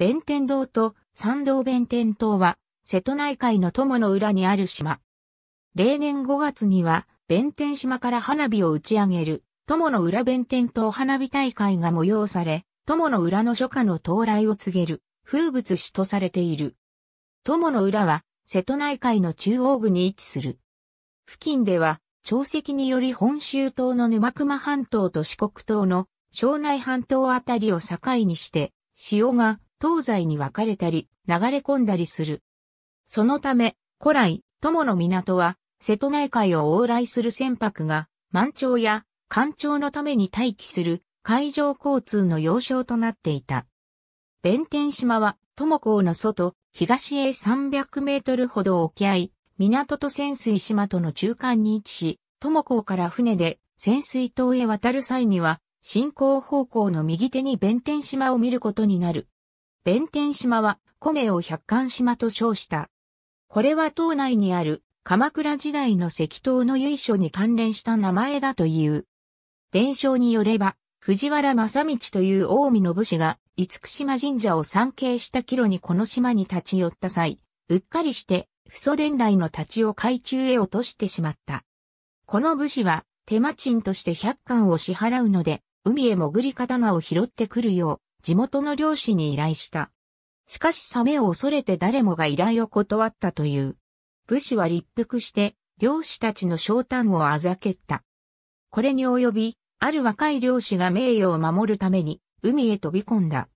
弁天堂と参道弁天島は、瀬戸内海の友の裏にある島。例年5月には、弁天島から花火を打ち上げる、友の裏弁天島花火大会が催され、友の裏の初夏の到来を告げる、風物詩とされている。友の裏は、瀬戸内海の中央部に位置する。付近では、潮汐により本州島の沼熊半島と四国島の庄内半島あたりを境にして、潮が東西に分かれたり、流れ込んだりする。そのため、古来、友の港は、瀬戸内海を往来する船舶が、満潮や干潮のために待機する海上交通の要衝となっていた。弁天島は、友港の外、東へ300メートルほど沖合、港と潜水島との中間に位置し、友港から船で潜水島へ渡る際には、進行方向の右手に弁天島を見ることになる。弁天島は米を百貫島と称した。これは島内にある鎌倉時代の石塔の由緒に関連した名前だという。伝承によれば、藤原正道という近江の武士が、厳島神社を参詣した帰路にこの島に立ち寄った際、うっかりして、不祖伝来の太刀を海中へ落としてしまった。この武士は、手間賃として百貫を支払うので、海へ潜り刀を拾ってくるよう、地元の漁師に依頼した。しかしサメを恐れて誰もが依頼を断ったという。武士は立腹して、漁師たちの商談をあざけった。これに及び、ある若い漁師が名誉を守るために、海へ飛び込んだ。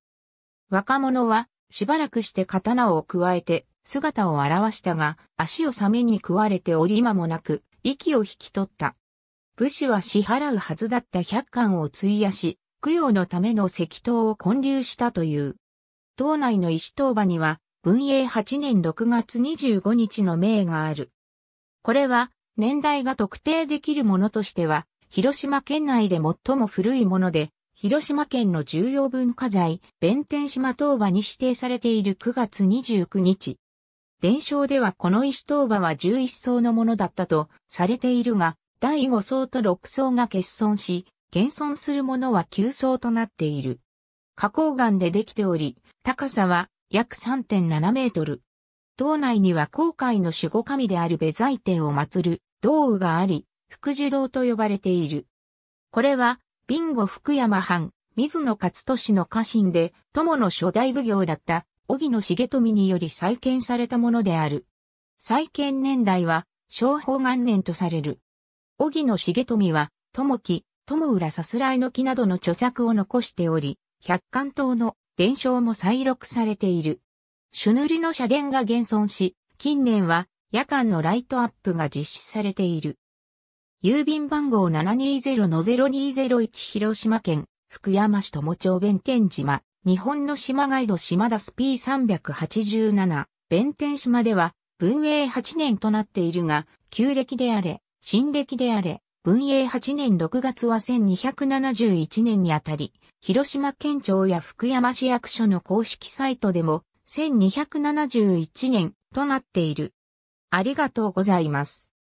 若者は、しばらくして刀をくわえて、姿を現したが、足をサメに食われており今もなく、息を引き取った。武士は支払うはずだった百貫を費やし、供養のための石塔を建立したという。島内の石塔場には、文永8年6月25日の命がある。これは、年代が特定できるものとしては、広島県内で最も古いもので、広島県の重要文化財、弁天島塔場に指定されている9月29日。伝承ではこの石塔場は11層のものだったとされているが、第5層と6層が欠損し、現存するものは急層となっている。花崗岩でできており、高さは約3.7メートル。島内には航海の守護神である別財天を祀る道具があり、福寿堂と呼ばれている。これは、ビンゴ福山藩、水野勝利の家臣で、友の初代奉行だった荻野重富により再建されたものである。再建年代は、昭法元年とされる。木野重富は、友木、友浦さすらいの木などの著作を残しており、百貫島の伝承も再録されている。朱塗りの社殿が現存し、近年は夜間のライトアップが実施されている。郵便番号720-0201広島県福山市友町弁天島、日本の島ガイド島田ス P387、弁天島では文永8年となっているが、旧暦であれ、新暦であれ、文永8年6月は1271年にあたり、広島県庁や福山市役所の公式サイトでも1271年となっている。ありがとうございます。